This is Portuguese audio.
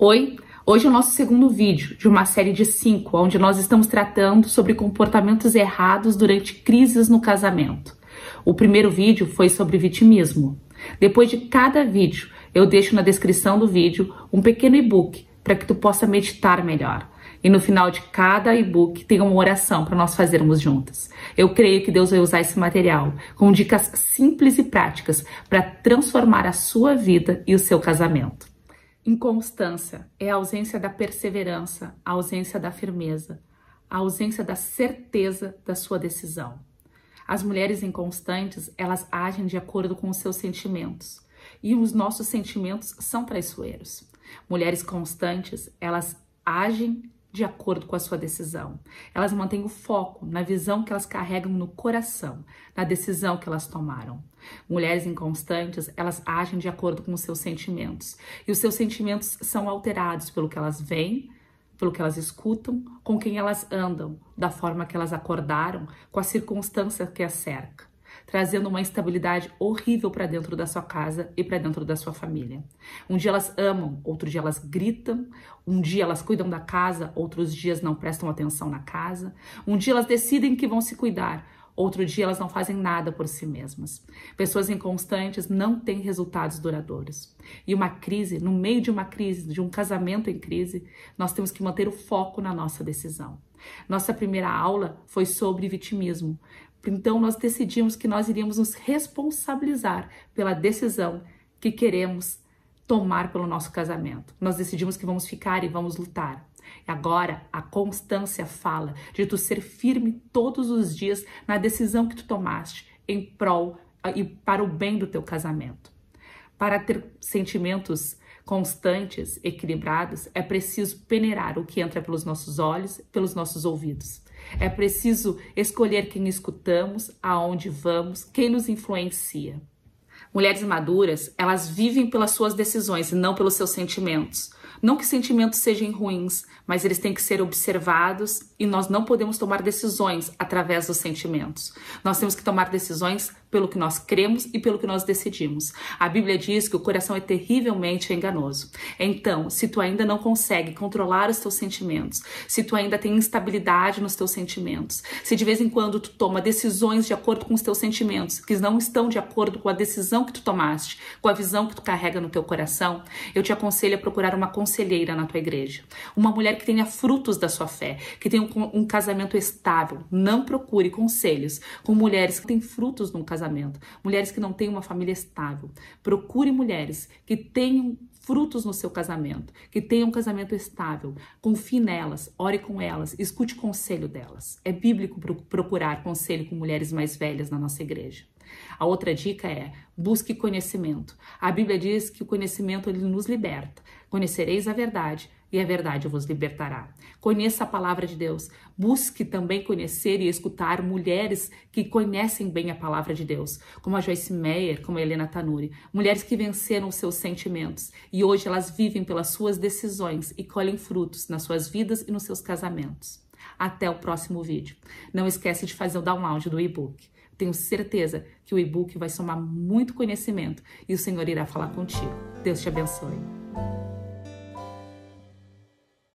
Oi, hoje é o nosso segundo vídeo de uma série de cinco, onde nós estamos tratando sobre comportamentos errados durante crises no casamento. O primeiro vídeo foi sobre vitimismo. Depois de cada vídeo, eu deixo na descrição do vídeo um pequeno e-book para que tu possa meditar melhor. E no final de cada e-book tem uma oração para nós fazermos juntas. Eu creio que Deus vai usar esse material com dicas simples e práticas para transformar a sua vida e o seu casamento. Inconstância é a ausência da perseverança, a ausência da firmeza, a ausência da certeza da sua decisão. As mulheres inconstantes, elas agem de acordo com os seus sentimentos, e os nossos sentimentos são traiçoeiros. Mulheres constantes, elas agem de acordo com a sua decisão. Elas mantêm o foco na visão que elas carregam no coração, na decisão que elas tomaram. Mulheres inconstantes, elas agem de acordo com os seus sentimentos, e os seus sentimentos são alterados pelo que elas veem, pelo que elas escutam, com quem elas andam, da forma que elas acordaram, com a circunstância que as cerca trazendo uma instabilidade horrível para dentro da sua casa e para dentro da sua família. Um dia elas amam, outro dia elas gritam, um dia elas cuidam da casa, outros dias não prestam atenção na casa, um dia elas decidem que vão se cuidar, Outro dia elas não fazem nada por si mesmas. Pessoas inconstantes não têm resultados duradouros. E uma crise, no meio de uma crise, de um casamento em crise, nós temos que manter o foco na nossa decisão. Nossa primeira aula foi sobre vitimismo. Então nós decidimos que nós iríamos nos responsabilizar pela decisão que queremos tomar pelo nosso casamento. Nós decidimos que vamos ficar e vamos lutar. Agora, a constância fala de tu ser firme todos os dias na decisão que tu tomaste em prol ah, e para o bem do teu casamento. Para ter sentimentos constantes, equilibrados, é preciso peneirar o que entra pelos nossos olhos, pelos nossos ouvidos. É preciso escolher quem escutamos, aonde vamos, quem nos influencia. Mulheres maduras, elas vivem pelas suas decisões e não pelos seus sentimentos. Não que sentimentos sejam ruins, mas eles têm que ser observados e nós não podemos tomar decisões através dos sentimentos. Nós temos que tomar decisões pelo que nós cremos e pelo que nós decidimos. A Bíblia diz que o coração é terrivelmente enganoso. Então, se tu ainda não consegue controlar os teus sentimentos, se tu ainda tem instabilidade nos teus sentimentos, se de vez em quando tu toma decisões de acordo com os teus sentimentos, que não estão de acordo com a decisão que tu tomaste, com a visão que tu carrega no teu coração, eu te aconselho a procurar uma conselheira na tua igreja, uma mulher que tenha frutos da sua fé, que tenha um um, casamento estável. Não procure conselhos com mulheres que têm frutos no casamento, mulheres que não têm uma família estável. Procure mulheres que tenham frutos no seu casamento, que tenham um casamento estável. Confie nelas, ore com elas, escute conselho delas. É bíblico procurar conselho com mulheres mais velhas na nossa igreja. A outra dica é: busque conhecimento. A Bíblia diz que o conhecimento ele nos liberta. Conhecereis a verdade e a é verdade vos libertará. Conheça a palavra de Deus. Busque também conhecer e escutar mulheres que conhecem bem a palavra de Deus, como a Joyce Meyer, como a Helena Tanuri, mulheres que venceram os seus sentimentos e hoje elas vivem pelas suas decisões e colhem frutos nas suas vidas e nos seus casamentos. Até o próximo vídeo. Não esquece de fazer o download do e-book. Tenho certeza que o e-book vai somar muito conhecimento e o Senhor irá falar contigo. Deus te abençoe.